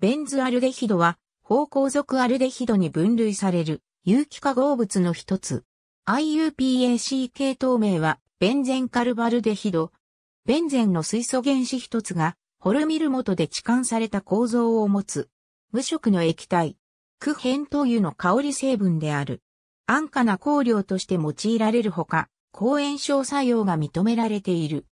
ベンズアルデヒドは、芳香属アルデヒドに分類される有機化合物の一つ。IUPAC 系統名は、ベンゼンカルバルデヒド。ベンゼンの水素原子一つが、ホルミル元で置換された構造を持つ。無色の液体。クヘンというの香り成分である。安価な香料として用いられるほか、抗炎症作用が認められている。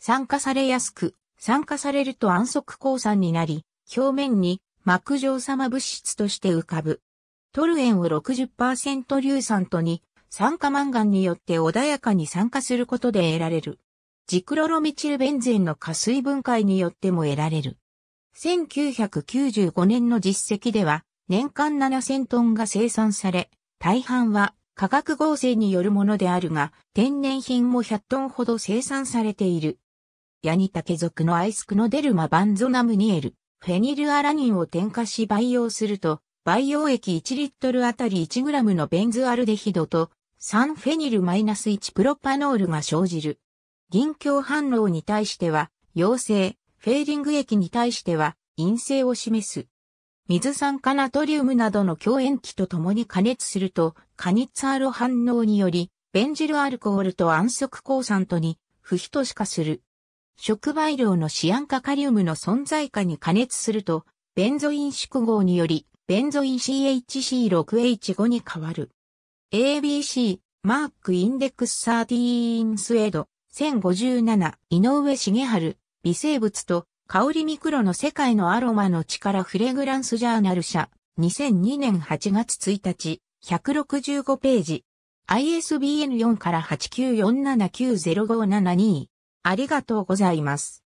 酸化されやすく、酸化されると安息鉱酸になり、表面に膜状様物質として浮かぶ。トルエンを60%硫酸とに酸化マンガンによって穏やかに酸化することで得られる。ジクロロミチルベンゼンの加水分解によっても得られる。1995年の実績では年間7000トンが生産され、大半は化学合成によるものであるが、天然品も100トンほど生産されている。ヤニタケ族のアイスクノデルマ・バンゾナムニエル。フェニルアラニンを添加し培養すると、培養液1リットルあたり 1g のベンズアルデヒドと、3フェニルマイナス -1 プロパノールが生じる。銀鏡反応に対しては、陽性、フェーリング液に対しては、陰性を示す。水酸化ナトリウムなどの強塩基と共に加熱すると、カニッツアロ反応により、ベンジルアルコールと安息抗酸とに、不としかする。触媒量のシアン化カリウムの存在下に加熱すると、ベンゾイン縮合により、ベンゾイン CHC6H5 に変わる。ABC、マークインデックス13スエード、1057、井上茂春、微生物と、香りミクロの世界のアロマの力フレグランスジャーナル社、2002年8月1日、165ページ。ISBN4 から894790572。ありがとうございます。